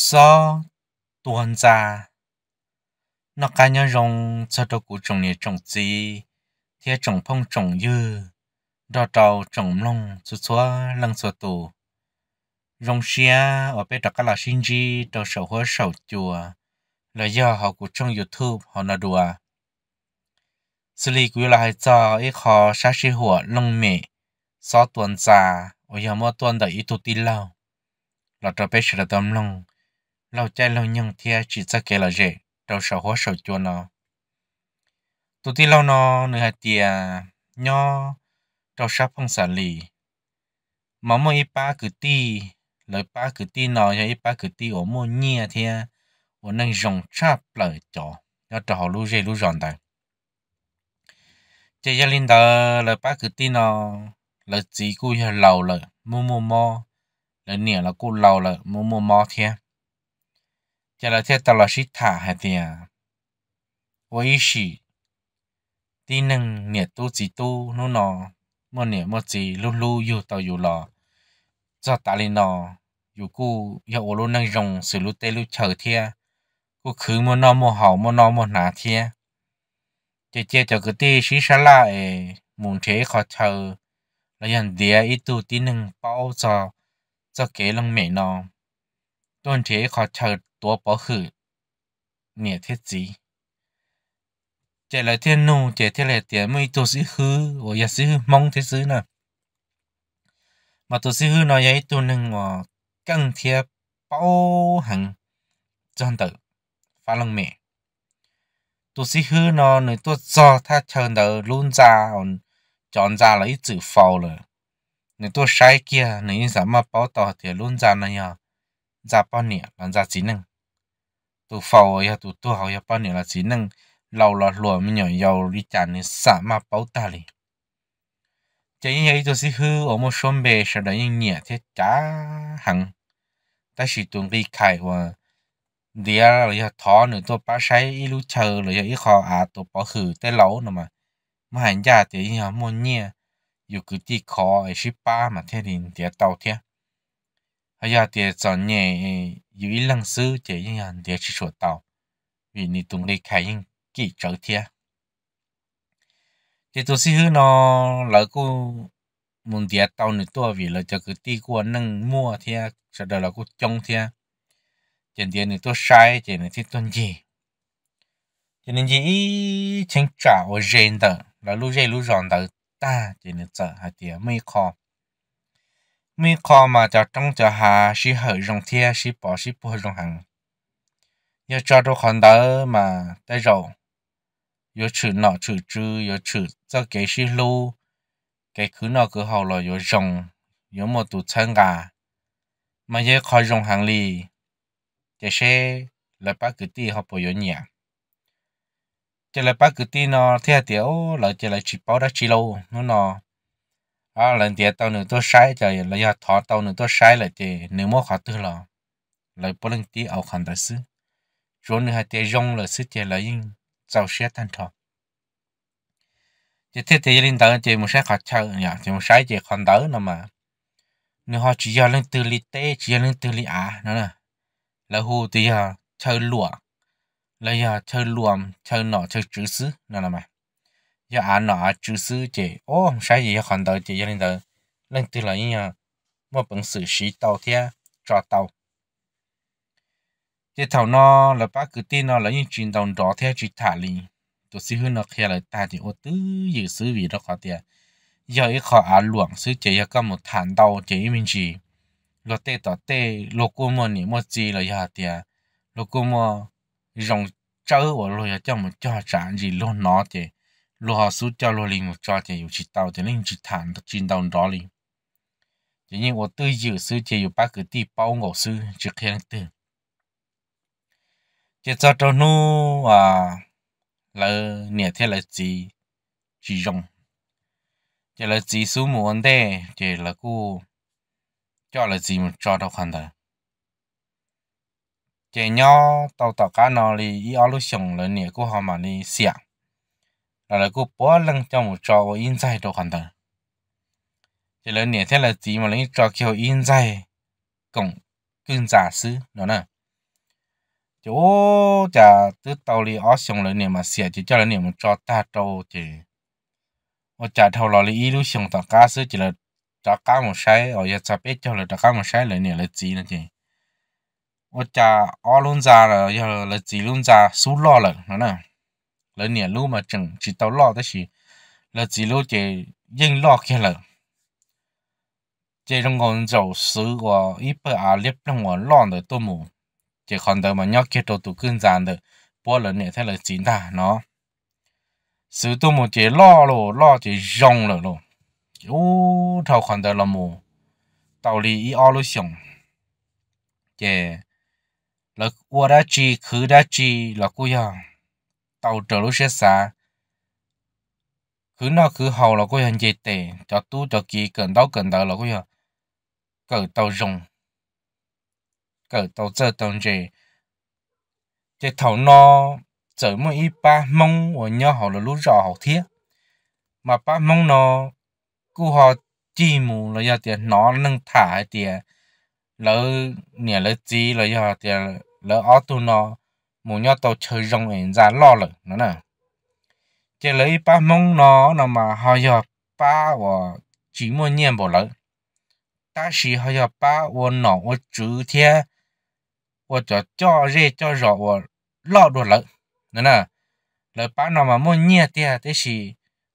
so tuần già, nó cá nhân rong cho đầu cụ trồng này trồng gì thế trồng phong trồng dư đo trầu trồng lông chú chúa lăng chúa tù rong xia ở bên đó các là sinh chi đầu sầu hoa sầu chùa là do họ cụ trồng youtube họ nói đùa xử lý quý là hay cho ít khó sát sĩ hùa lông mẹ so tuần già, ở nhà mua tuần đợi ít tụt tin lâu là trở bé sửa là tâm lòng lâu chạy lâu nhung thia chỉ ra kể là dễ đầu sầu hóa sầu chua nó tụi ti lâu nó nửa hạt tia nho đầu sắp phong xả lì mà mỗi y ba cứ ti lời ba cứ ti nó cho y ba cứ ti ở mỗi nhia thia ở nơi rồng chạp lời chó nó trò họ lưu dễ lưu giòn tại chơi gia linh đó lời ba cứ ti nó lời chỉ cùi lâu lời mua mua mò lời nỉa là cùi lâu lời mua mua mò thia cho là thế tao là sĩ với sĩ tí nâng nhiệt tu chỉ tu nó nọ mà nhiệt mà chỉ lu lu yêu tao yêu lò do ta lên nọ yêu cu yêu ô lu rồng sự lu tê lu chờ thia cu khứ mà nọ mà hảo mà nọ mà nà thia chế chế cho cái tí sĩ ấy muốn thế khó chờ là dần địa ít tu tí nâng bao giờ cho kế lăng mẹ nọ tuần thế khó chờ ตัวปอคือเนี่ยเทจีเจเลยเทียนนูเจเทเลเตียไม่ตัวซื้อคือว่าอย่าซื้อมองเทซื้อนะมาตัวซื้อน้อยใหญ่ตัวหนึ่งว่ากังเทียเป้าหังจอนเตอฟ้าลงเมตัวซื้อน้อหนึ่งตัวจอถ้าเชิญเตอลุ่นจาอ่อนจอนจาเลยจืดฟอเลยหนึ่งตัวใช้เกียร์หนึ่งสามารถเป้าต่อเทียลุ่นจาเนี่ยจาป้อนเนี่ยหลังจากจีหนึ่ง tu phao ya tu tu hao ya pa là chỉ năng lâu là lùa mình nhỏ đi chán nên xả mà bảo ta đi như vậy tôi sẽ hư ở một số bề sau đó những nhẹ thế chả hẳn ta chỉ tuần đi khai và đi ra rồi ya nữa tôi bá sai ít lúc rồi ya à tôi bỏ khử tới lâu nữa mà mà hành gia thì như mua nhẹ dù cứ khó ấy ship ba mà thế thì để tàu thế hay là thì chọn nhẹ dù ý lăng sư chỉ những hàng chỉ sửa tàu vì ni tung đi khai những kỹ trở thì tôi xin nó lỡ cô muốn tiệt tàu nữa vì là cho cái tí của mua thia sau đó là cô trông thia tiền tiền này tôi sai tiền này thì tuần gì cho nên chỉ chính trả ở rèn đó là lúc rèn lúc ròn đó ta chỉ nên chờ hai tiền mấy khó mi kho mà cho trong cho hà sĩ hở rong thia sĩ bỏ sĩ bùa rong hàng nhớ cho đồ con đó mà tới rồi yo chữ nọ chữ chữ yo chữ cho cái sĩ lu cái cứ nọ cứ hầu là yo rong yo một tụ chân gà mà nhớ khó rong hàng lì cái xe là bác cứ đi học bùa yo nhẹ chỉ là bác cứ ti nó theo tiểu là chỉ là chỉ bảo đã chỉ lâu nó nó à lần tiền tao nữa tôi sai cho là giờ thọ tao nữa tôi sai là thì nếu mà họ tư là lại bố lần tí ảo khẩn đại sư rồi nữa thì rong là sư thì là yên giàu xe tan thọ chỉ thế thì linh tử thì một sai khó chơi nhỉ thì một sai chỉ khẩn đỡ nữa mà nếu họ chỉ giờ lên từ lý tế chỉ giờ lên từ lý á nữa là là hù thì giờ chơi lụa là giờ chơi lụa chơi nọ chơi chữ sư nữa là mà giờ à nọ chữ sư chị ô sai gì còn đầu chị lên đầu lên từ là như một bằng sử sĩ tàu thia cho tàu chị thầu nó là bác cứ tin nó là những chuyện đồng đó theo chị thả liền tôi xin hơn nó kia lại ta thì ô tứ gì xứ vì đó khó tiền giờ ấy khó à luồng xứ chỉ có một thản đầu chỉ mình chỉ lo tê tỏ tê lo cô mua nỉ mua gì là giờ tiền lo cô mua rồng chơi và lo giờ cho một cho sản gì lo nó thì lúc họ sút cho lô linh một trò chỉ chỉ tàu chỉ linh chỉ thản thật chín tàu đó liền chỉ nhưng tôi tư dự sư chỉ yêu ba cái ti bao ngộ sư trước khi năng tư chỉ cho cho nu à là nè thế là gì chỉ rong chỉ là gì số muốn thế chỉ là cô cho là gì một trò đâu khăn thật chỉ nhau tàu tàu cá nó đi ý áo lúc sống là nè cô họ mà đi xiang là lại cô bỏ lưng một trò và in dài đồ hoàn toàn thì lớn nhẹ thế là gì mà lấy trò kiểu in dài cổng cưng giả sứ đó nè chỗ chả tứ tàu li ó xong lớn nhẹ mà xỉa chỉ cho lớn nhẹ một trò ta chỉ ở chả thầu lò li ý lúc xong cá sứ chỉ là trả cá một sai ở nhà chả biết cho là trả cá một sai lớn nhẹ là gì nữa chị ở chả ó luôn ra là giờ là gì luôn ra lợn đó nè là nè lúc mà chẳng chỉ tao lo đó chỉ là chỉ lúc chỉ yên lo kia là chỉ trong con dầu sứ của ít bữa à liếp trong con lo được tôi mù chỉ còn đời mà nhóc kia tôi tụ cơn giàn được bỏ là nè thế là chính ta nó sứ tôi mù chỉ lo rồi lo chỉ rong rồi rồi ô thầu còn đời là mù tao đi ít ao lúc xong chỉ là qua đã chỉ khứ đã chỉ là cũng giang tàu trở lúc xe xa cứ nó cứ hầu là có hình gì tệ cho tu cho kỳ cần đau cần đỡ là có giờ cỡ tàu rồng cỡ tàu giờ tàu gì cái thầu nó chở một ít ba mong ở nhau họ là lúc rõ họ thiết mà ba mong nó cứ họ chỉ mù là giờ tiền nó nâng thả tiền lỡ nhà lỡ gì là giờ tiền lỡ ở tu nó mù nhau tàu chơi rong ảnh ra lo lợ nó nè chỉ lấy ba mông nó nó mà họ giờ ba và chỉ muốn nhiên bỏ lỡ ta sĩ họ giờ ba và nó và chữ thế và cho cho rê cho rõ và lo đồ lỡ nữa nè lời ba nó mà muốn nhiên thì thế thì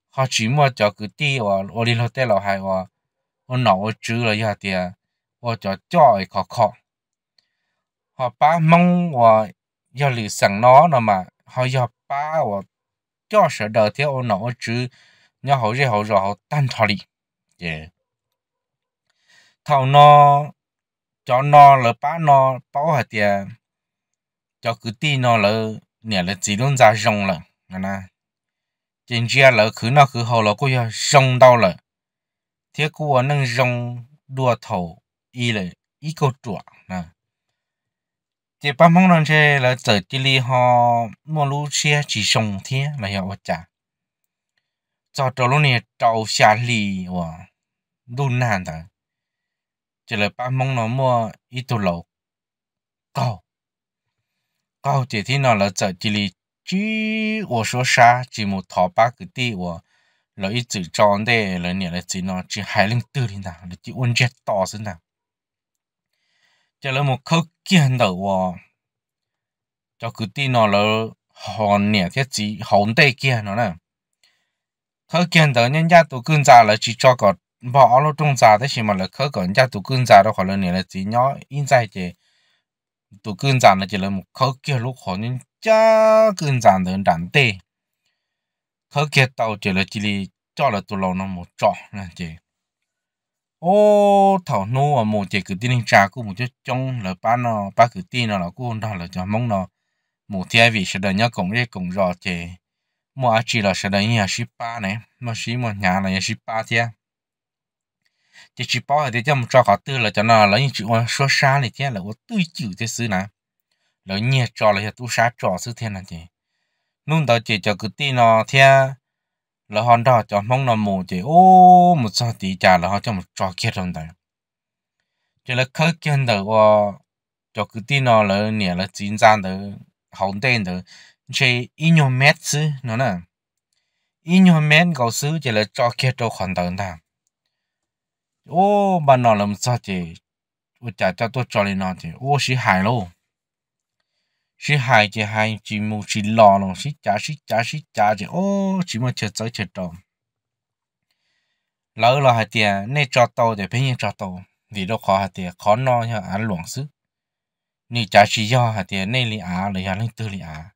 họ chỉ muốn cho cứ đi và ở đi lo tê lo hay và và nó và chữ là giờ thì và cho cho khó khó họ ba mông và 要理想 nó nó mà họ 要把我教室的天我脑子，然后然后然后单调理，耶，头脑 cho dạ. nó là ba nó bao hạt tiền cho cứ tí nó là nè là chỉ luôn ra rong là nè trên chia là cứ nó cứ hầu là cô giờ rong đâu là thế cô nâng rong thầu y là y câu chuột nè chị ba mong rằng sẽ là giờ chị li họ mua lú xe chỉ là hiểu vậy chả cho này trâu xa lì và đun nàn ta chỉ là ba mong nó mua ít tu lẩu cao cao chỉ thế nào là giờ chị li chỉ 我说啥只木淘宝个地我了一直装的了你了只呢只海林得哩呐了只问这大声呐จะเริ่มเขาเกี่ยนเดอวะจะคือตีนอแล้วหอนเนี่ยแค่จีหอนได้เกี่ยนนะเขาเกี่ยนเดอเนี่ยญาติตัวกึ่งจ่าแล้วจีจอก็บอกเอาลูกจงจ่าได้ใช่ไหมแล้วเขาก็ญาติตัวกึ่งจ่าเราขอเลยเนี่ยแล้วจีเนาะอินใจเจตัวกึ่งจ่าเนี่ยจะเริ่มเขาเกี่ยลูกหอนเนี่ยจ้ากึ่งจ่าเดินดันเต้เขาเกี่ยเต่าเจอแล้วจีรีจ่อแล้วตัวเราเนาะหมดจ่อนะเจ ô thảo nô à một chỉ cứ tin trà cũng một chút trong là ba nó ba cứ tin nó là cũng đó là cho mong nó một thiên vị sẽ đợi nhớ cùng đi cùng rõ chỉ mua chỉ là sẽ đợi nhà ship ba này mà ship một nhà là nhà ship ba thiên chỉ ship ba thì cho một trò khó tư là cho nó lấy những chữ số xa này thiên là có tư chữ thế xứ này lấy nhà trò là tu xa trò xứ thiên này gì luôn đó chỉ cho cứ tin nó thiên là họ đó cho mong là mù chỉ ô một sao tí trả là họ cho một trò kia trong đấy chỉ là khơi kia đó qua cho cứ tin nó là nè là chính gian đó hỏng tên đó chỉ in your mét chứ nó nè in your mét cầu sứ chỉ là trò kia trong khoản đó ta ô bà nó làm sao chỉ trả cho tôi trò lên nó chỉ ô sĩ hài luôn chỉ hai chỉ hai chỉ một chỉ lò lòng chỉ chả chỉ chả chỉ chả chỉ ô chỉ một chơi chơi chơi trộm lỡ là hai tiền nên cho tàu để bên cho tàu vì đâu khó hai tiền khó no nhá ăn luồng sức nên chả chỉ do hai tiền nên li á lấy hàng lên tư li á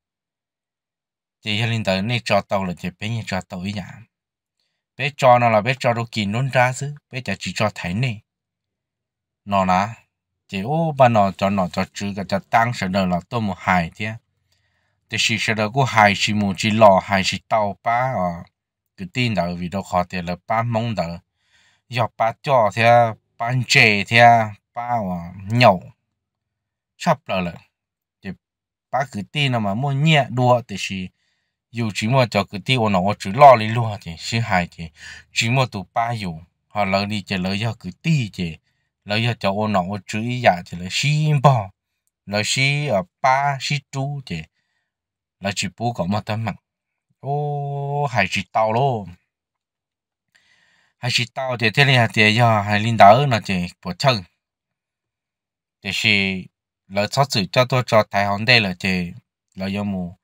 chỉ hàng lên tới nên cho tàu là chỉ bên cho tàu ấy nhá bé cho nó là bé cho đồ kín nôn ra sức bé chả chỉ cho thấy nè nó là thì ô bà nó cho nó cho chứ cái cho tăng sợ đời là tôi một hài thế thì chỉ sợ đời của hài chỉ một chỉ lò hài chỉ tàu ba à ờ, cứ tin đời vì đâu khó tiền là ba mong đời do ba cho thế ba chè thế ba à ờ, nhậu chắp lời rồi, thì ba cứ tin là mà muốn nhẹ đùa thì chỉ dù chỉ mà cho cứ tiêu nó chỉ lo lý luôn thì xin hài thì chỉ mà tụ ba dù họ lỡ đi chơi lỡ do cứ ti chơi lấy giờ cho ô nó ô chữ giả thì là xí bò lấy xí ở ba xí chú thì lấy chỉ bố có một tấm mặt ô hai chỉ tao luôn hay chỉ tao thì thế này thì giờ hay linh đỡ nó thì bỏ chân thì là lấy số sự cho tôi cho tài hòn đây là thì lấy giờ mù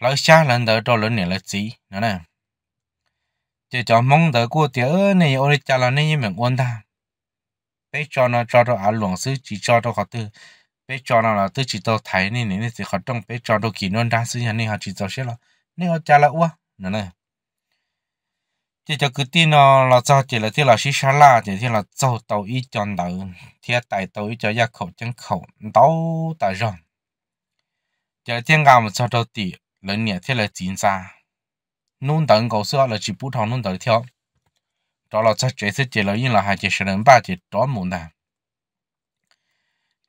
lấy xa lần đỡ cho lớn này là gì nữa nè chỉ cho mong đỡ của thì ơ này ôi cha là nên như mình quan ta bây cho nó cho nó ăn luồng sư chỉ cho nó có tư bây cho nó là tư chỉ cho thấy nên nên thì họ trong bây cho nó kỳ nó đang sư nhà nên họ chỉ cho xí là nên họ cha là uá nè, này chỉ cho cứ tin nó là cho chỉ là thế là xí xá la chỉ thế là cho tàu ý cho đầu thế tại tàu ý cho gia khẩu chân khẩu đau tại rồi giờ thiên gà mà cho tàu tỷ lớn nè thế là chín xa nôn tấn cầu xưa là chỉ bút thằng nôn tấn theo đó là chắc chế sẽ chế lợi yên là hai chế sẽ đến ba chế đó muốn nè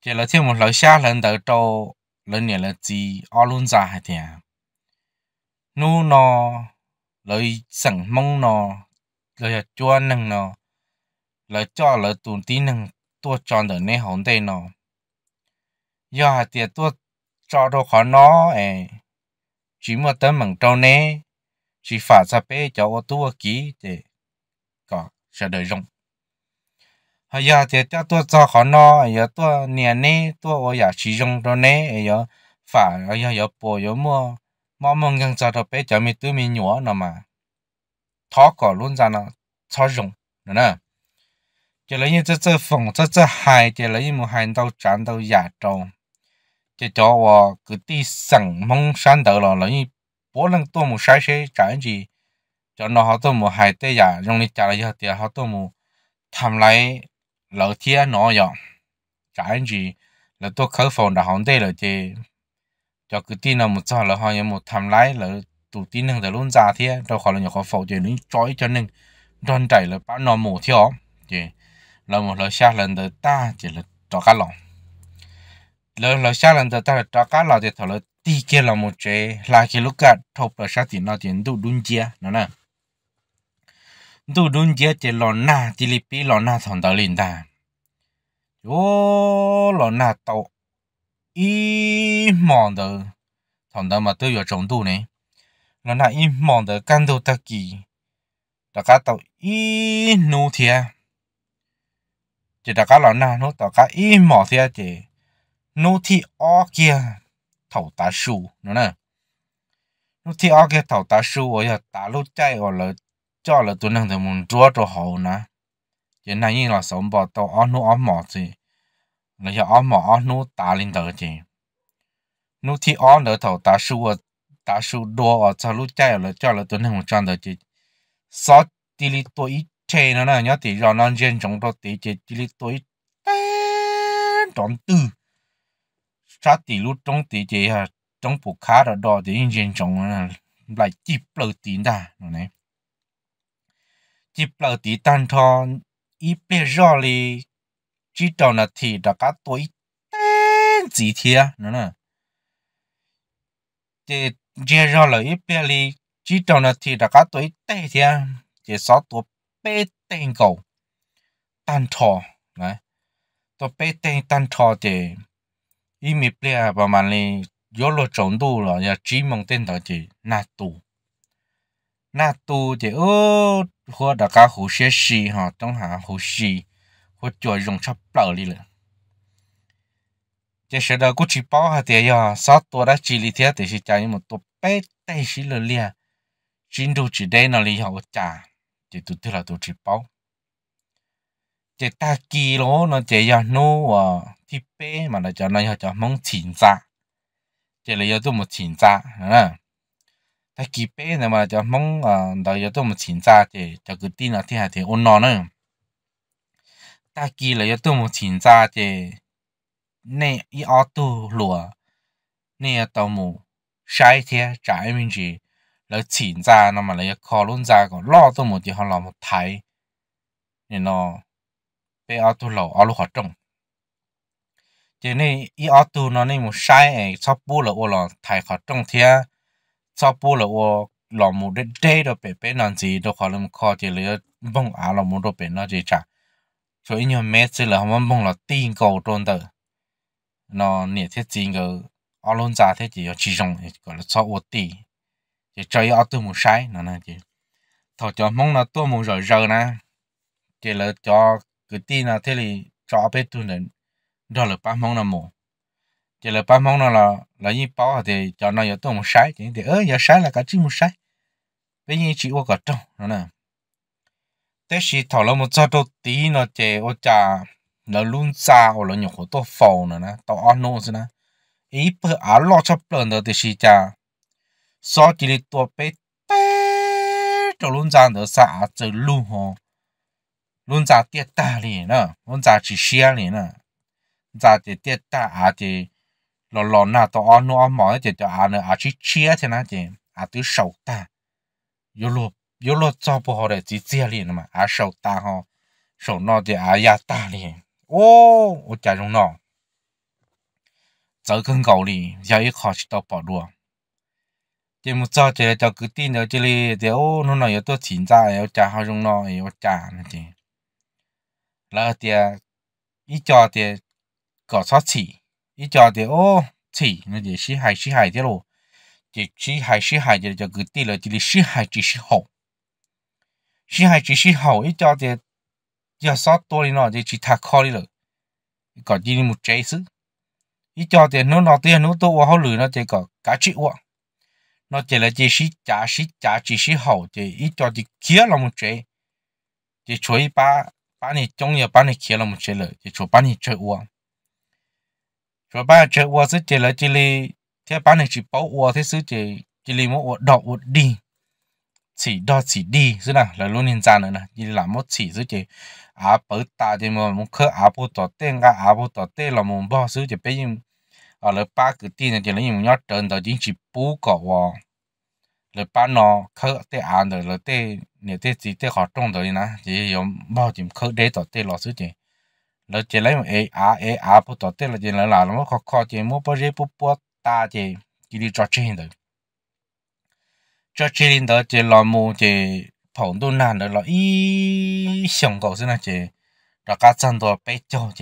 chế lợi thêm một lợi xa lần đầu trâu lần này là gì ở luôn ra hai tiền nu nó lợi sẵn mong nó lợi cho năng nó lợi cho lợi tuần tí năng tua tròn đời này hồn đây nó do hai tiền tua cho đồ khó nó ấy chỉ một tấm mảng trâu nè chỉ phải ra bé cho ô tua ký để sẽ đời rộng hay giờ thì cho tôi cho khó no giờ tôi niệm nè tôi ở giờ sử dụng rồi nè giờ phải giờ giờ bỏ giờ mua mua mình cần cho tôi bé cho mình tự mình nhớ nó mà thọ có luôn ra nó cho dùng nữa nè chỉ lấy những cái cái phòng cái cái hai chỉ lấy những một hai đầu chán đầu giả trâu chỉ cho họ cứ đi sẵn mong sẵn đầu là lấy những bố lần tôi một sai sai chẳng gì cho nó họ tôi mua hai tê giả dùng đi trả lại cho tiền họ tôi mua tham lấy lỡ thía nó rồi trả anh gì là tôi khởi phòng đã hỏng tê rồi chứ cho cứ tin là một sao là họ một tham lấy lỡ tụ tin năng từ luôn ra thía đâu khỏi là nhiều khó phòng chứ nó trói cho nên đòn chảy là bán nó mổ thiếu chứ là một lỡ xa lần tới ta chỉ là cho cá lòng lỡ lỡ xa lần tới ta là cho cá lòng thì thôi là đi kia là một chế là khi lúc cả thộp là sát tiền nó tiền đủ đúng chia nó nè đủ đúng giờ chỉ lò na chỉ lì bì lò na thằng đầu liền ta yo lò na tàu ít mòn đó thằng đó mà tôi vừa trồng tu này lò na ít mòn đó căn đâu ta kì, đó cá tàu ít nô thiệt chỉ đó cá lò na nó tàu cá ít mỏ thiệt chỉ nô thị o kia thầu tá su nữa nè nô thị o kia thầu tá su ở giờ tá lô chạy ở lời cho là tôi năng thì muốn chúa cho hậu nè chỉ này như là sống bỏ tàu ó nu ó mỏ gì là giờ ó mỏ ó nu tà lên tờ gì nu thì ó nữa thầu tà sư, ở tà su đua ở cho lúc chạy là cho là tôi năng một trăm tờ gì sao tí li tôi ít chê nó nè nhớ tí rồi non gen trong đó tí chỉ tí li tôi ít trong tư sao tí lúc trong tí chỉ trong bộ khá đó đó thì gen trong là lại chip lợi tiền ta này chỉ bảo tí tan thọ ít biết rõ li chỉ cho là thì đã cả tuổi tên gì thế nữa nè để chỉ rõ là ít biết li chỉ cho là thì đã cả tuổi tên thế chỉ sáu tuổi bé tên cầu tan thọ này tôi bé tên tan thọ thì ít biết biết bảo mà li gió lo trọng độ rồi chỉ mong tên đó chỉ na tu na tu thì ơ 或大家互学习哈，当下互习，或做用出暴力了。这时的过去包下的呀，啥多的几里天，但是家里么多白带些了咧，真都只带那里要家，这都得了都只包。这大几咯，那这要弄啊，提白嘛，那叫那要叫蒙钱渣，这里要做么钱渣，嗯。ta kỳ bê nè mà cho mong à đó giờ tôi một chín ra thì cho cứ tin là thì hay thì ôn nó nữa ta kỳ là giờ tôi một chín ra thì nè y ở tu lùa nè tao mù sai thế trái mình chỉ là chín ra nó mà là khó luôn ra còn lo tôi một thì họ làm một thái nên nó bê ở tu lầu ở lùa trồng chỉ nên y ở tu nó nên một sai ấy sắp bù là ô là thái khó trồng cho bố là ô lò mù đế đế đó bể bể nàng gì đó khó lắm khó chỉ là bông á lò mù đó bể nó chỉ chả cho ý nhiều mẹ chỉ là không bông là tiền cầu trôn tờ nó nhiệt thiết chính cái ở luôn giá thế chỉ chỉ dùng gọi là cho ô tì chỉ cho ý ở tôi một sai nó nè chỉ thọ cho mông nó tôi một rồi giờ nè chỉ là cho cái tì là thế thì cho bé tôi nên đó là ba mông là một chỉ là ba mong nó là là như bao thì cho nó giờ tôi một sái chỉ thì ớ giờ sái là cả chỉ một sái bây giờ chỉ có cả trong nó nè thế thì thảo là một cho đầu tí nó chỉ ô cha là luôn xa hoặc là nhiều khổ tôi phò nữa nè tao ăn nô rồi nè ý bữa á lo cho lần đó thì chỉ cha so chỉ là tôi bé bé cho luôn ra đó xa từ luôn hồ luôn ra tiệt ta liền nè luôn ra chỉ xe liền nè ra thì tiệt ta à thì lò lò na to on nó mỏ nó chỉ cho à nữa à chỉ chia thế nào chị à tứ sầu ta yếu lo yếu lo cho bộ họ để chỉ chia liền mà à sầu ta họ sầu nó thì à ya ta liền ô ô chả dùng nó giờ cơn cầu đi giờ ít khó chỉ tao bỏ đùa chỉ một cho chị cho cứ tin được chị li thì ô nó nói yếu tôi chín ra yếu chả họ dùng nó yếu chả nữa chị là thì ít cho thì có sót chỉ 一家的哦，起那就西海西海的喽，就西海西海的就个地了，这里西海只是好，西海只是好，一家的要啥多的呢？就其他考的了，搞这里没解释，一家的侬拿对侬多我好累了，这个价值我，那这了这是价是价值是好，这一家的 care 那么解，就所以把把你中药把你 care 那么解了，就把你解我。rồi ba chợ qua sứ chè là chè li thế bán này chỉ bảo qua thế sứ chè chè li mỗi đỏ một đi chỉ đo chỉ đi sứ nào là luôn hiện ra nữa nè chỉ làm một chỉ sứ chè à bớt ta thì mà muốn khơi à bớt tỏ tên cả à bớt tỏ tên là muốn bảo sứ chè bây giờ ở lớp ba cứ tin là chè lấy nhiều nhát trơn đó chính chỉ bù cỏ vào lớp ba nó khơi tê ăn rồi lớp tê nếu chỉ tê học trông rồi nè chỉ có bảo chìm khơi để tỏ tê là sứ chè เราจะเล่นเออาร์เออาร์พอต่อเต้เราจะเล่นหลานเราข้อข้อเจมัวปะเรียปุ๊บปวดตาเจกิริจอดเชิงเดอจอดเชิงเดอเจลอมูเจผงดูนานเดอเราอีสองกูสินะเจเราก็จันตัวไปเจ้าเจ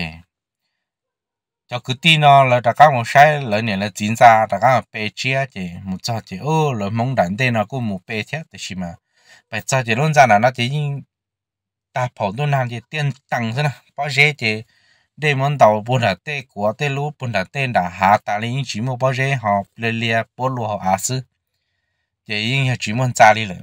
เจ้าคือตีนอเราแต่ก็มองใช้เราเนี่ยเราจีนซาแต่ก็ไปเชียเจมุจอเจโอ้เรามองดันเดนเรากูมูไปเทียแต่ชิมาไปเจ้าเจล้นจานะเราจะยิ่ง ta bỏ luôn làm gì tiền tăng thế nào bao giờ thì để món đầu bún là tê của tê lú bún là tê đã hạ ta lên chỉ một bao giờ họ lê lê bỏ lúa họ ăn sư thì những cái chỉ muốn trả đi rồi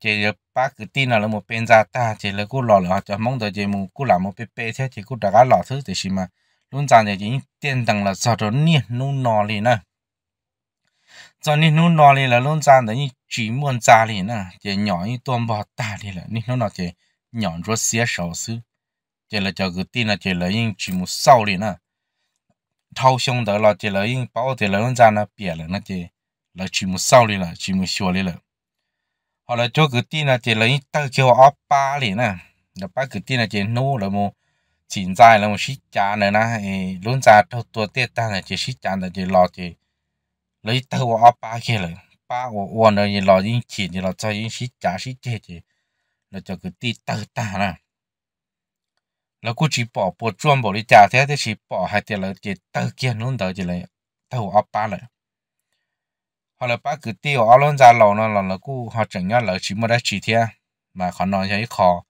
chỉ ba cái tin là một bên ra ta thì là cô lò là cho mong đợi chỉ một cô làm một bên bên thế thì cô đã cả lò thứ thì xí mà luôn rằng thì những tiền tăng là sao đó nè nô nò liền nè cho nên nô nò liền là luôn rằng thì những chỉ muốn trả liền nè thì nhỏ như tuôn bò ta liền là nên nó nó chỉ nhọn rồi xé sầu sư chỉ là cho cái tin là chỉ là những chỉ một sau liền à thâu xong đó là chỉ là những bảo chỉ là những gian là bịa là nó chỉ là chỉ một sau liền là chỉ một xua liền là họ là cho cái tin là chỉ là những tao kêu áp ba liền à là ba cái tin là chỉ nô là một chỉ dài là một xí chả nữa na luôn ra thâu tua tết ta là chỉ xí chả là chỉ lo chỉ lấy tao áp ba kia là ba ổn rồi là những chỉ là cho những xí chả xí chết chỉ là cho cái tí tơ ta nè là cô chỉ bỏ bộ chuông bỏ đi trả thế thì chỉ bỏ hai tiền là chỉ tơ kia luôn đó chỉ là tơ ở ba rồi họ là ba cứ tiêu ở luôn ra lầu nó là là cô họ chẳng nhớ là chỉ mới đã chỉ thế mà họ nói giấy khó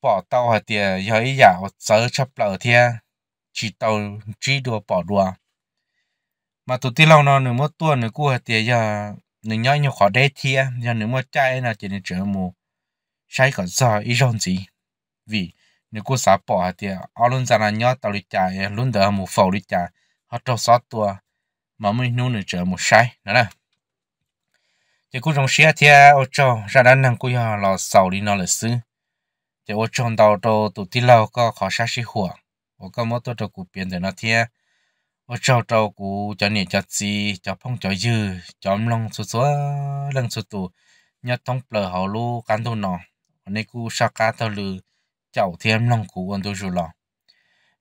bỏ tàu hai tiền giấy giả họ sớ chấp lợ thế chỉ tàu chỉ đùa bỏ đùa mà tụi tí lâu nó nếu mất tuần nếu cô hai tiền giờ nếu nhớ nhiều khó đế thế giờ nếu mất chạy là chỉ nên chờ mù sai cả giờ ý rong gì vì nếu cô xã bỏ thì ở luôn ra là nhớ tao đi trả luôn đỡ một phẩu đi trả họ trâu xót tua mà mình nuôi được chờ một sai nữa là chỉ cô trong xe thì ô trâu ra đan năng cô giờ lò sầu đi nó là xứ chỉ ô trâu đào trâu tụ tí lâu có khó sát sĩ hùa ô có mỗi tôi trâu cụ biến để nó thì ô trâu trâu cụ cho nhẹ cho gì cho phong cho dư cho ông long số số lần số tụ nhớ thông plờ họ lu cán tu nọ nên cú sạc cá tao lử cháu thêm lòng cú ăn tôi rồi lo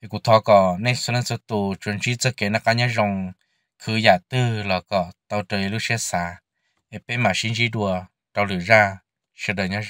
cái cú thọ cò nên số lần số tù chuẩn chỉ cho cái nó cá nhân rồng cứ giả tư là cò tao trời lúc sẽ xa em bé mà sinh chỉ đùa tao lửa ra sẽ đợi nhớ